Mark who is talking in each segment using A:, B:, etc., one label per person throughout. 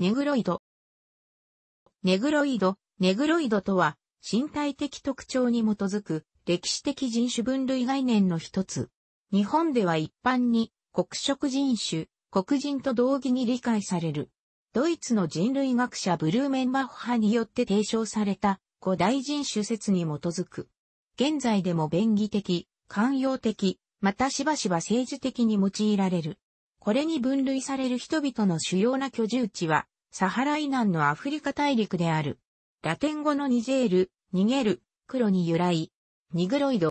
A: ネグロイド。ネグロイド、ネグロイドとは、身体的特徴に基づく歴史的人種分類概念の一つ。日本では一般に黒色人種、黒人と同義に理解される。ドイツの人類学者ブルーメンバッハによって提唱された古代人種説に基づく。現在でも便宜的、寛容的、またしばしば政治的に用いられる。これに分類される人々の主要な居住地は、サハラナ南のアフリカ大陸である。ラテン語のニジェール、逃げる、黒に由来。ニグロイド。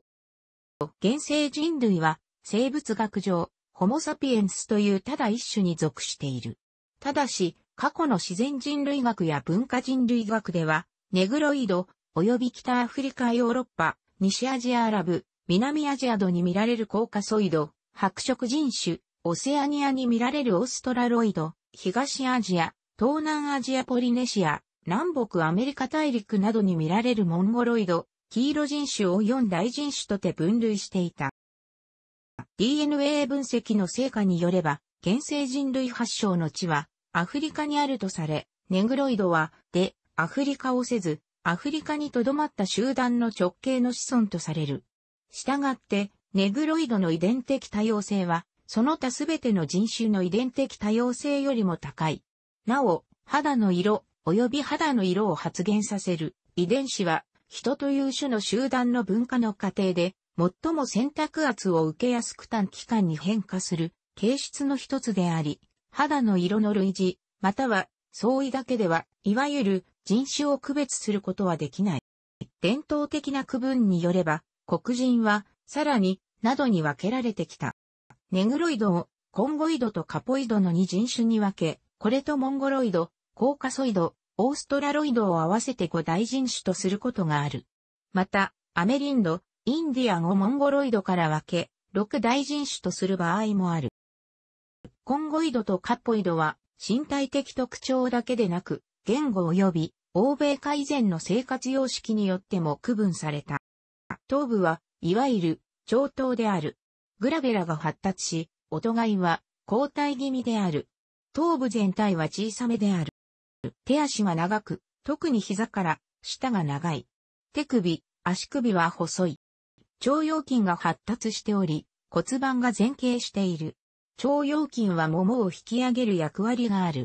A: 現生人類は、生物学上、ホモサピエンスというただ一種に属している。ただし、過去の自然人類学や文化人類学では、ネグロイド、及び北アフリカヨーロッパ、西アジアアラブ、南アジアドに見られるコーカソイド、白色人種、オセアニアに見られるオーストラロイド、東アジア、東南アジアポリネシア、南北アメリカ大陸などに見られるモンゴロイド、黄色人種を4大人種とて分類していた。DNA 分析の成果によれば、現世人類発祥の地はアフリカにあるとされ、ネグロイドは、で、アフリカをせず、アフリカに留まった集団の直系の子孫とされる。したがって、ネグロイドの遺伝的多様性は、その他すべての人種の遺伝的多様性よりも高い。なお、肌の色、及び肌の色を発現させる遺伝子は、人という種の集団の文化の過程で、最も選択圧を受けやすく短期間に変化する形質の一つであり、肌の色の類似、または相違だけでは、いわゆる人種を区別することはできない。伝統的な区分によれば、黒人は、さらに、などに分けられてきた。ネグロイドを、コンゴイドとカポイドの二人種に分け、これとモンゴロイド、コーカソイド、オーストラロイドを合わせて5大人種とすることがある。また、アメリンド、インディアンをモンゴロイドから分け、6大人種とする場合もある。コンゴイドとカポイドは身体的特徴だけでなく、言語及び欧米化以前の生活様式によっても区分された。頭部は、いわゆる、長頭である。グラベラが発達し、お互いは、交代気味である。頭部全体は小さめである。手足は長く、特に膝から舌が長い。手首、足首は細い。腸腰筋が発達しており、骨盤が前傾している。腸腰筋は桃を引き上げる役割がある。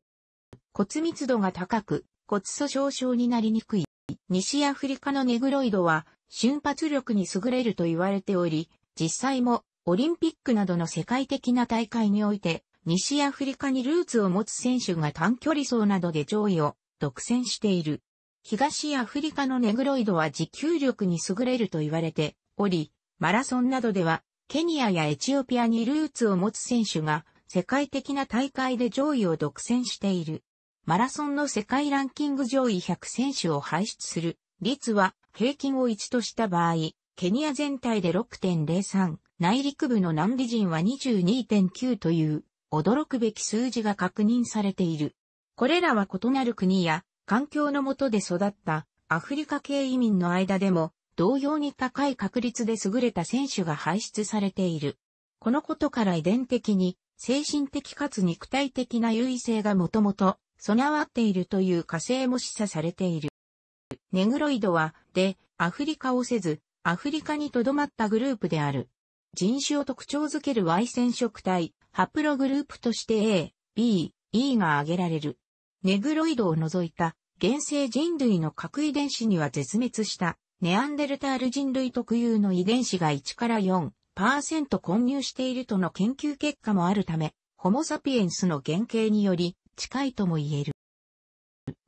A: 骨密度が高く、骨粗鬆症になりにくい。西アフリカのネグロイドは瞬発力に優れると言われており、実際もオリンピックなどの世界的な大会において西アフリカにルーツを持つ選手が短距離走などで上位を独占している。東アフリカのネグロイドは持久力に優れると言われており、マラソンなどではケニアやエチオピアにルーツを持つ選手が世界的な大会で上位を独占している。マラソンの世界ランキング上位100選手を輩出する率は平均を1とした場合、ケニア全体で6.03、内陸部の南美人は22.9という驚くべき数字が確認されている。これらは異なる国や環境の下で育ったアフリカ系移民の間でも同様に高い確率で優れた選手が輩出されている。このことから遺伝的に精神的かつ肉体的な優位性がもともと備わっているという火星も示唆されている。ネグロイドは、で、アフリカをせず、アフリカに留まったグループである。人種を特徴づける Y 染色体、ハプログループとして A、B、E が挙げられる。ネグロイドを除いた現生人類の核遺伝子には絶滅したネアンデルタール人類特有の遺伝子が1から4%混入しているとの研究結果もあるため、ホモサピエンスの原型により近いとも言える。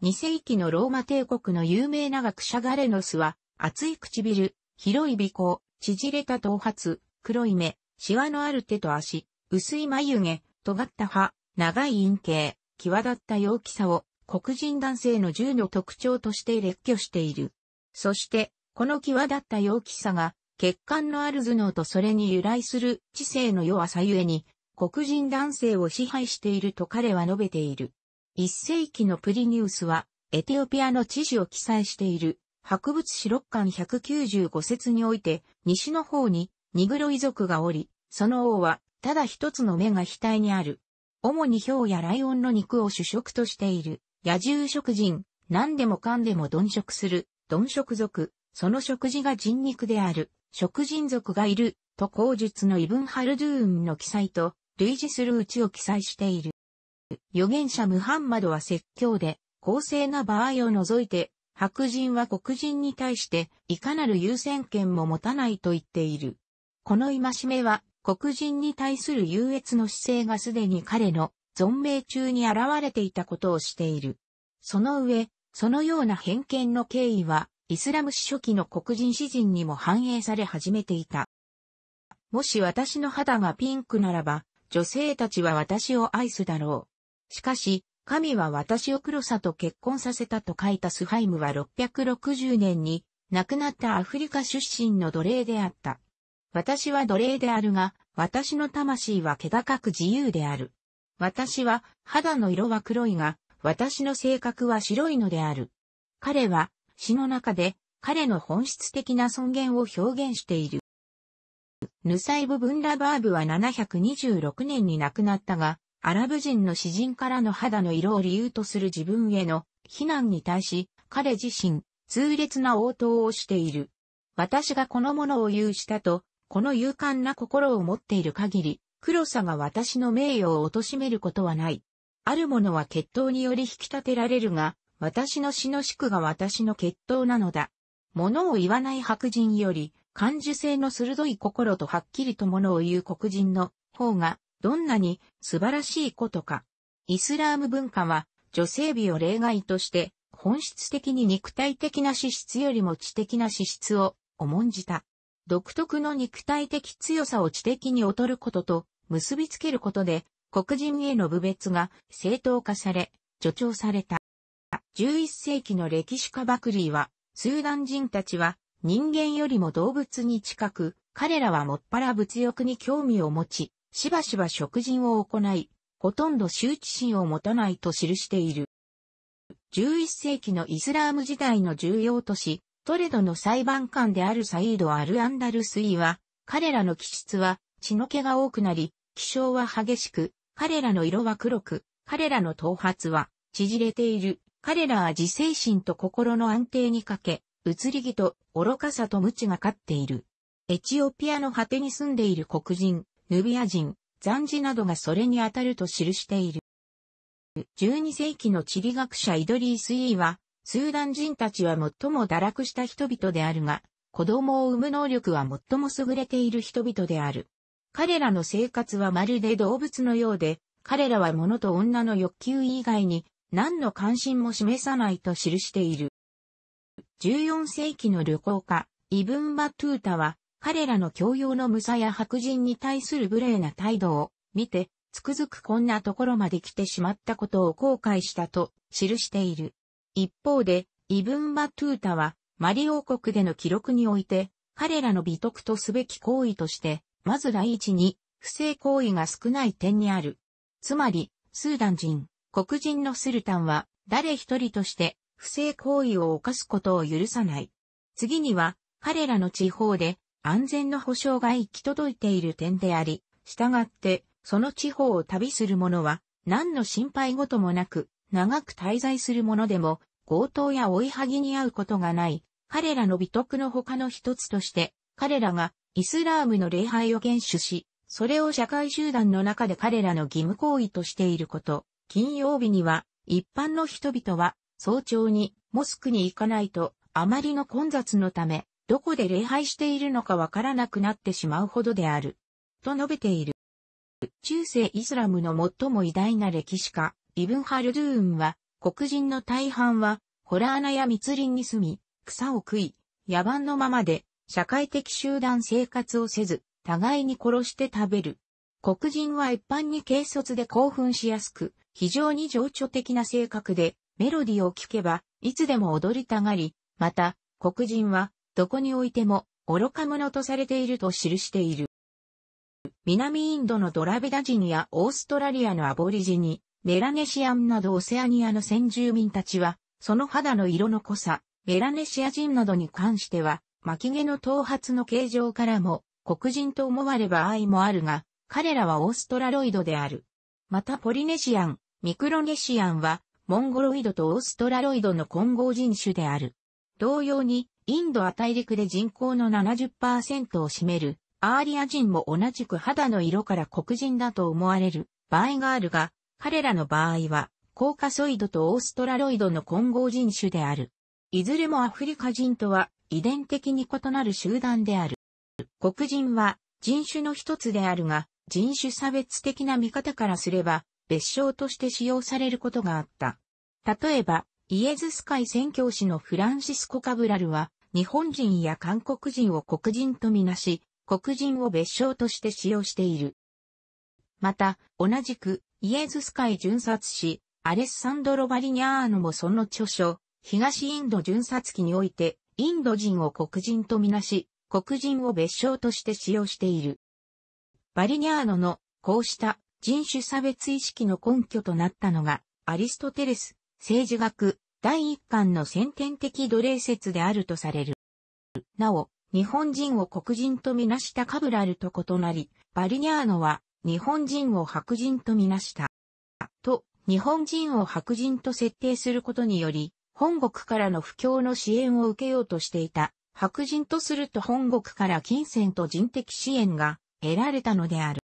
A: 2世紀のローマ帝国の有名な学者ガレノスは、厚い唇、広い鼻孔、縮れた頭髪、黒い目、シワのある手と足、薄い眉毛、尖った歯、長い陰茎、際立った陽気さを黒人男性の銃の特徴として列挙している。そして、この際立った陽気さが、血管のある頭脳とそれに由来する知性の弱さゆえに、黒人男性を支配していると彼は述べている。一世紀のプリニウスは、エテオピアの知事を記載している、博物史六巻195節において、西の方に、ニグロ遺族がおり、その王は、ただ一つの目が額にある。主にヒョウやライオンの肉を主食としている、野獣食人、何でもかんでも鈍食する、鈍食族、その食事が人肉である、食人族がいる、と口述のイブンハルドゥーンの記載と、類似するうちを記載している。預言者ムハンマドは説教で、公正な場合を除いて、白人は黒人に対して、いかなる優先権も持たないと言っている。この戒めは、黒人に対する優越の姿勢がすでに彼の存命中に現れていたことをしている。その上、そのような偏見の経緯は、イスラム史初期の黒人詩人にも反映され始めていた。もし私の肌がピンクならば、女性たちは私を愛すだろう。しかし、神は私を黒さと結婚させたと書いたスハイムは660年に亡くなったアフリカ出身の奴隷であった。私は奴隷であるが、私の魂は気高く自由である。私は肌の色は黒いが、私の性格は白いのである。彼は詩の中で彼の本質的な尊厳を表現している。ヌサイブ・ブンラバーブは726年に亡くなったが、アラブ人の詩人からの肌の色を理由とする自分への非難に対し、彼自身、痛烈な応答をしている。私がこのものを有したと、この勇敢な心を持っている限り、黒さが私の名誉を貶めることはない。ある者は血統により引き立てられるが、私の死の宿が私の血統なのだ。物を言わない白人より、感受性の鋭い心とはっきりと物を言う黒人の方が、どんなに素晴らしいことか。イスラーム文化は、女性美を例外として、本質的に肉体的な資質よりも知的な資質を重んじた。独特の肉体的強さを知的に劣ることと結びつけることで、黒人への侮蔑が正当化され、助長された。11世紀の歴史家バクリーは、スーダン人たちは人間よりも動物に近く、彼らはもっぱら物欲に興味を持ち、しばしば食人を行い、ほとんど羞恥心を持たないと記している。11世紀のイスラーム時代の重要都市、トレドの裁判官であるサイード・アル・アンダルスイは、彼らの気質は血の気が多くなり、気性は激しく、彼らの色は黒く、彼らの頭髪は縮れている。彼らは自制心と心の安定にかけ、移り気と愚かさと無知が勝っている。エチオピアの果てに住んでいる黒人、ヌビア人、暫時などがそれに当たると記している。12世紀の地理学者イドリースイーは、スーダン人たちは最も堕落した人々であるが、子供を産む能力は最も優れている人々である。彼らの生活はまるで動物のようで、彼らは物と女の欲求以外に何の関心も示さないと記している。14世紀の旅行家、イブン・バトゥータは、彼らの教養の無さや白人に対する無礼な態度を見て、つくづくこんなところまで来てしまったことを後悔したと記している。一方で、イブンバトゥータは、マリ王国での記録において、彼らの美徳とすべき行為として、まず第一に、不正行為が少ない点にある。つまり、スーダン人、黒人のスルタンは、誰一人として、不正行為を犯すことを許さない。次には、彼らの地方で、安全の保障が行き届いている点であり、従って、その地方を旅する者は、何の心配事もなく、長く滞在する者でも、強盗や追いはぎに遭うことがない、彼らの美徳の他の一つとして、彼らがイスラームの礼拝を厳守し、それを社会集団の中で彼らの義務行為としていること。金曜日には、一般の人々は、早朝にモスクに行かないと、あまりの混雑のため、どこで礼拝しているのかわからなくなってしまうほどである。と述べている。中世イスラムの最も偉大な歴史家、イブン・ハルドゥーンは、黒人の大半は、ホラー穴や密林に住み、草を食い、野蛮のままで、社会的集団生活をせず、互いに殺して食べる。黒人は一般に軽率で興奮しやすく、非常に情緒的な性格で、メロディーを聴けば、いつでも踊りたがり、また、黒人は、どこにおいても、愚か者とされていると記している。南インドのドラビダ人やオーストラリアのアボリジニ、メラネシアンなどオセアニアの先住民たちは、その肌の色の濃さ、メラネシア人などに関しては、巻き毛の頭髪の形状からも、黒人と思われば愛もあるが、彼らはオーストラロイドである。またポリネシアン、ミクロネシアンは、モンゴロイドとオーストラロイドの混合人種である。同様に、インドア大陸で人口の70%を占める、アーリア人も同じく肌の色から黒人だと思われる場合があるが、彼らの場合は、コーカソイドとオーストラロイドの混合人種である。いずれもアフリカ人とは遺伝的に異なる集団である。黒人は人種の一つであるが、人種差別的な見方からすれば、別称として使用されることがあった。例えば、イエズス会宣教師のフランシスコ・カブラルは、日本人や韓国人を黒人とみなし、黒人を別称として使用している。また、同じく、イエズス会巡察士、アレッサンドロ・バリニャーノもその著書、東インド巡察記において、インド人を黒人とみなし、黒人を別称として使用している。バリニャーノの、こうした人種差別意識の根拠となったのが、アリストテレス、政治学、第一巻の先天的奴隷説であるとされる。なお、日本人を黒人とみなしたカブラルと異なり、バリニャーノは日本人を白人とみなした。と、日本人を白人と設定することにより、本国からの不況の支援を受けようとしていた白人とすると本国から金銭と人的支援が得られたのである。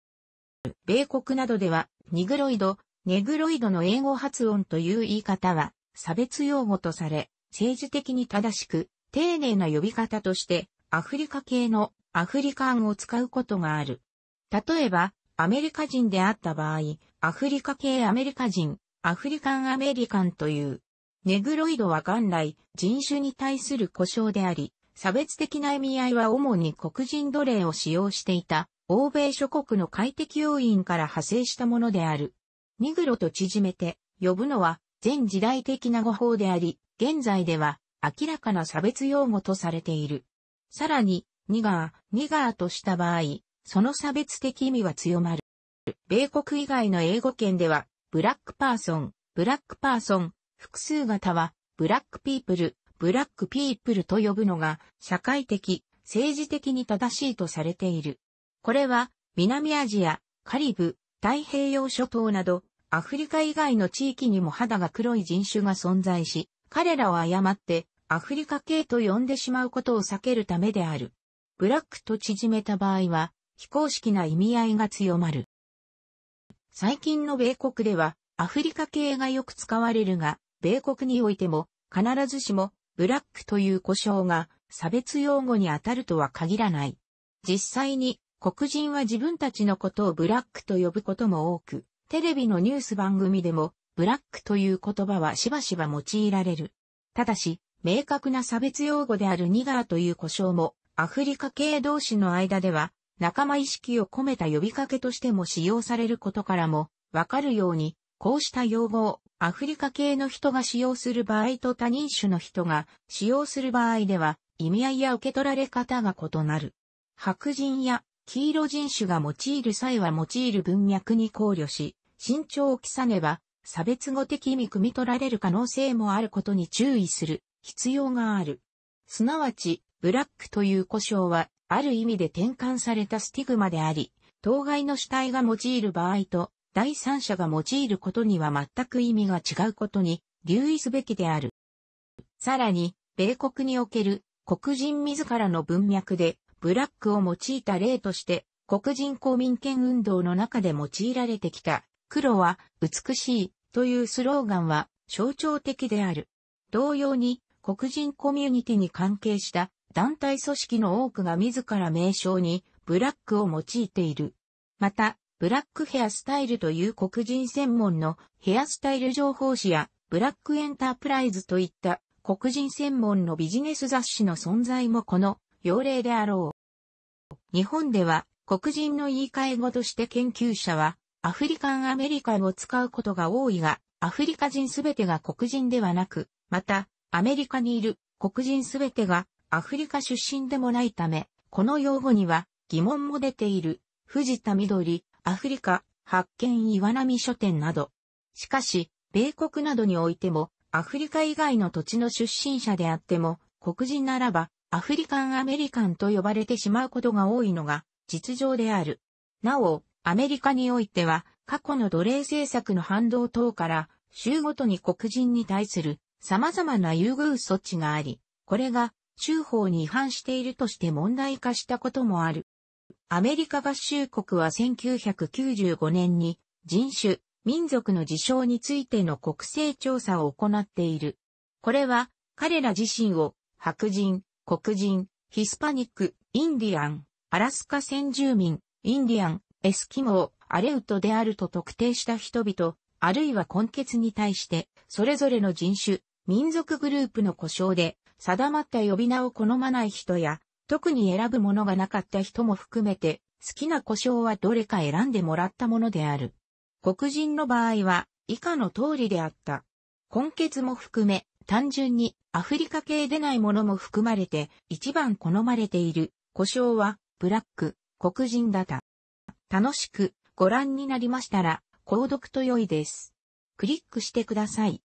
A: 米国などでは、ニグロイド、ネグロイドの英語発音という言い方は、差別用語とされ、政治的に正しく、丁寧な呼び方として、アフリカ系のアフリカンを使うことがある。例えば、アメリカ人であった場合、アフリカ系アメリカ人、アフリカンアメリカンという。ネグロイドは元来人種に対する故障であり、差別的な意味合いは主に黒人奴隷を使用していた欧米諸国の快適要因から派生したものである。ニグロと縮めて呼ぶのは全時代的な語法であり、現在では明らかな差別用語とされている。さらに、ニガー、ニガーとした場合、その差別的意味は強まる。米国以外の英語圏では、ブラックパーソン、ブラックパーソン、複数型は、ブラックピープル、ブラックピープルと呼ぶのが、社会的、政治的に正しいとされている。これは、南アジア、カリブ、太平洋諸島など、アフリカ以外の地域にも肌が黒い人種が存在し、彼らを誤って、アフリカ系と呼んでしまうことを避けるためである。ブラックと縮めた場合は、非公式な意味合いが強まる。最近の米国では、アフリカ系がよく使われるが、米国においても、必ずしも、ブラックという呼称が、差別用語に当たるとは限らない。実際に、黒人は自分たちのことをブラックと呼ぶことも多く、テレビのニュース番組でも、ブラックという言葉はしばしば用いられる。ただし、明確な差別用語であるニガーという呼称も、アフリカ系同士の間では、仲間意識を込めた呼びかけとしても使用されることからも、わかるように、こうした用語をアフリカ系の人が使用する場合と他人種の人が使用する場合では意味合いや受け取られ方が異なる。白人や黄色人種が用いる際は用いる文脈に考慮し、身長を記さねば差別語的に汲み取られる可能性もあることに注意する必要がある。すなわち、ブラックという呼称はある意味で転換されたスティグマであり、当該の主体が用いる場合と、第三者が用いることには全く意味が違うことに留意すべきである。さらに、米国における黒人自らの文脈でブラックを用いた例として黒人公民権運動の中で用いられてきた黒は美しいというスローガンは象徴的である。同様に黒人コミュニティに関係した団体組織の多くが自ら名称にブラックを用いている。また、ブラックヘアスタイルという黒人専門のヘアスタイル情報誌やブラックエンタープライズといった黒人専門のビジネス雑誌の存在もこの要例であろう。日本では黒人の言い換え語として研究者はアフリカンアメリカンを使うことが多いが、アフリカ人すべてが黒人ではなく、またアメリカにいる黒人すべてがアフリカ出身でもないため、この用語には疑問も出ている、藤田緑、アフリカ、発見岩波書店など。しかし、米国などにおいても、アフリカ以外の土地の出身者であっても、黒人ならば、アフリカンアメリカンと呼ばれてしまうことが多いのが実情である。なお、アメリカにおいては、過去の奴隷政策の反動等から、州ごとに黒人に対する様々な優遇措置があり、これが中法に違反しているとして問題化したこともある。アメリカ合衆国は1995年に人種、民族の事象についての国勢調査を行っている。これは彼ら自身を白人、黒人、ヒスパニック、インディアン、アラスカ先住民、インディアン、エスキモー、アレウトであると特定した人々、あるいは根血に対して、それぞれの人種、民族グループの故障で定まった呼び名を好まない人や、特に選ぶものがなかった人も含めて、好きな故障はどれか選んでもらったものである。黒人の場合は、以下の通りであった。根血も含め、単純にアフリカ系でないものも含まれて、一番好まれている故障は、ブラック、黒人だった楽しくご覧になりましたら、購読と良いです。クリックしてください。